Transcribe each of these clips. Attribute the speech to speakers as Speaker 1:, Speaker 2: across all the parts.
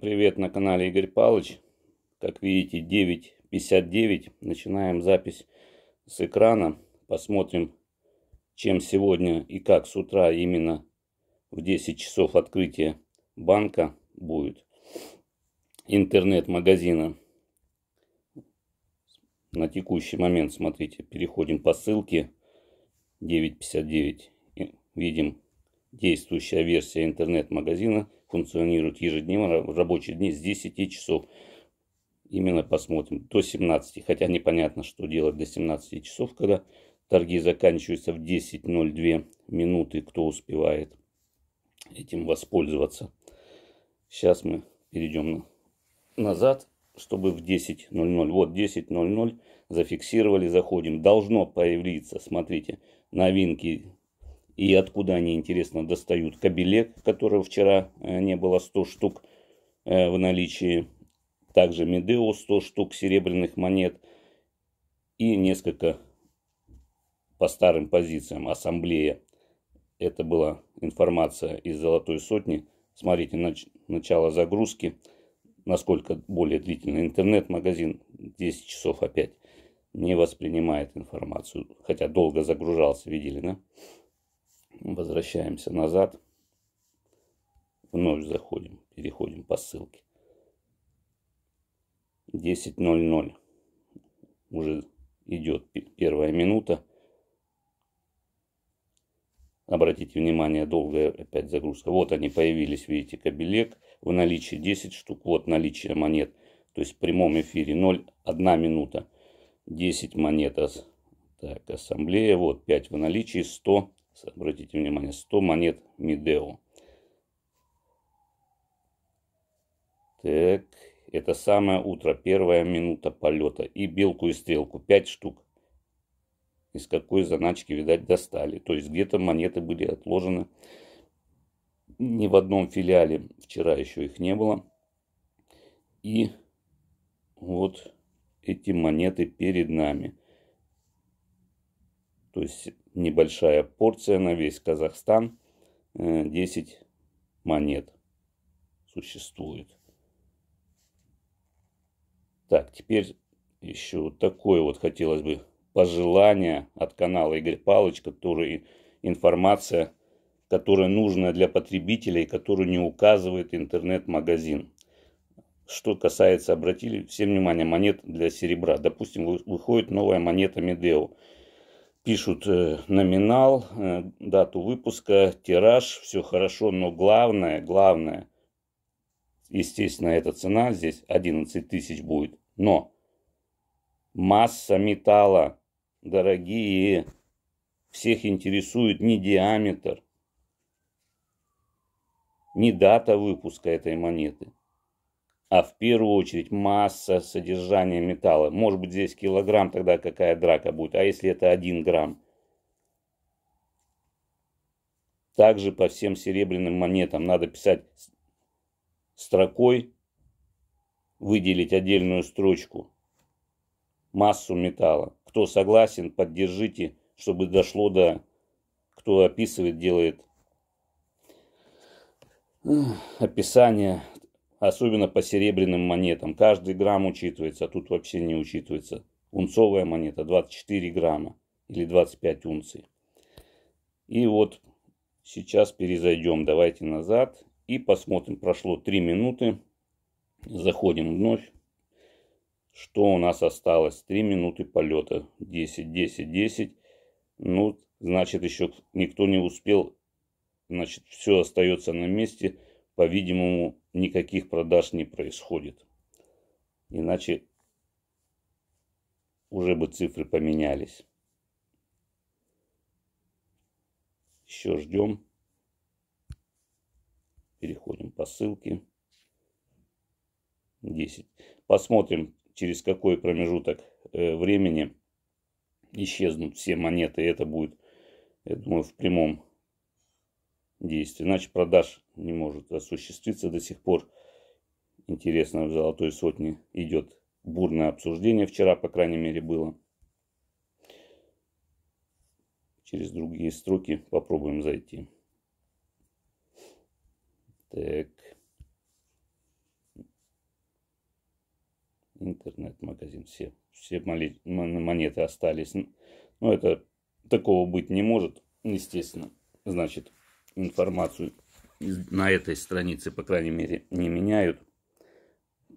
Speaker 1: Привет на канале Игорь Палыч. Как видите 9.59. Начинаем запись с экрана. Посмотрим, чем сегодня и как с утра именно в 10 часов открытия банка будет. Интернет-магазина. На текущий момент, смотрите, переходим по ссылке 9.59. Видим Действующая версия интернет-магазина функционирует ежедневно в рабочие дни с 10 часов. Именно посмотрим до 17. Хотя непонятно, что делать до 17 часов, когда торги заканчиваются в 10.02 минуты. Кто успевает этим воспользоваться. Сейчас мы перейдем назад, чтобы в 10.00. Вот 10.00 зафиксировали, заходим. Должно появиться, смотрите, новинки и откуда они, интересно, достают кабелек, которого вчера э, не было 100 штук э, в наличии. Также медео 100 штук серебряных монет и несколько по старым позициям ассамблея. Это была информация из «Золотой сотни». Смотрите нач начало загрузки, насколько более длительный интернет-магазин, 10 часов опять, не воспринимает информацию. Хотя долго загружался, видели, да? Возвращаемся назад. Вновь заходим, переходим по ссылке. 10.00 уже идет первая минута. Обратите внимание, долгая опять загрузка. Вот они появились, видите, кабелек. В наличии 10 штук, вот наличие монет. То есть в прямом эфире 0, 1 минута. 10 монет. Так, ассамблея, вот 5 в наличии, 100 обратите внимание, 100 монет Мидео. Так, это самое утро, первая минута полета. И белку и стрелку, 5 штук. Из какой заначки, видать, достали. То есть где-то монеты были отложены. Ни в одном филиале вчера еще их не было. И вот эти монеты перед нами. То есть небольшая порция на весь Казахстан. 10 э, монет существует. Так, теперь еще вот такое вот хотелось бы пожелание от канала Игорь Палыч, который информация, которая нужна для потребителей, которую не указывает интернет-магазин. Что касается, обратили всем внимание, монет для серебра. Допустим, выходит новая монета Медео пишут э, номинал, э, дату выпуска, тираж, все хорошо, но главное, главное, естественно, эта цена здесь 11 тысяч будет, но масса металла, дорогие, всех интересует не диаметр, не дата выпуска этой монеты, а в первую очередь масса содержания металла. Может быть здесь килограмм, тогда какая драка будет, а если это один грамм? Также по всем серебряным монетам надо писать строкой, выделить отдельную строчку, массу металла. Кто согласен, поддержите, чтобы дошло до... Кто описывает, делает описание особенно по серебряным монетам. Каждый грамм учитывается, а тут вообще не учитывается. Унцовая монета 24 грамма или 25 унций. И вот сейчас перезайдем, давайте назад и посмотрим. Прошло 3 минуты, заходим вновь. Что у нас осталось? 3 минуты полета. 10, 10, 10. Ну, значит, еще никто не успел. Значит, все остается на месте по-видимому, никаких продаж не происходит. Иначе уже бы цифры поменялись. Еще ждем. Переходим по ссылке. 10. Посмотрим, через какой промежуток э, времени исчезнут все монеты. Это будет, я думаю, в прямом действий. Иначе продаж не может осуществиться до сих пор. Интересно, в «Золотой сотне» идет бурное обсуждение. Вчера, по крайней мере, было. Через другие строки попробуем зайти. Так. Интернет-магазин. Все, все монеты остались. Но ну, это такого быть не может, естественно. Значит, информацию на этой странице, по крайней мере, не меняют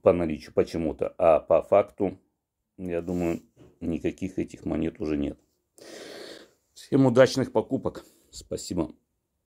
Speaker 1: по наличию почему-то, а по факту, я думаю, никаких этих монет уже нет. Всем удачных покупок. Спасибо.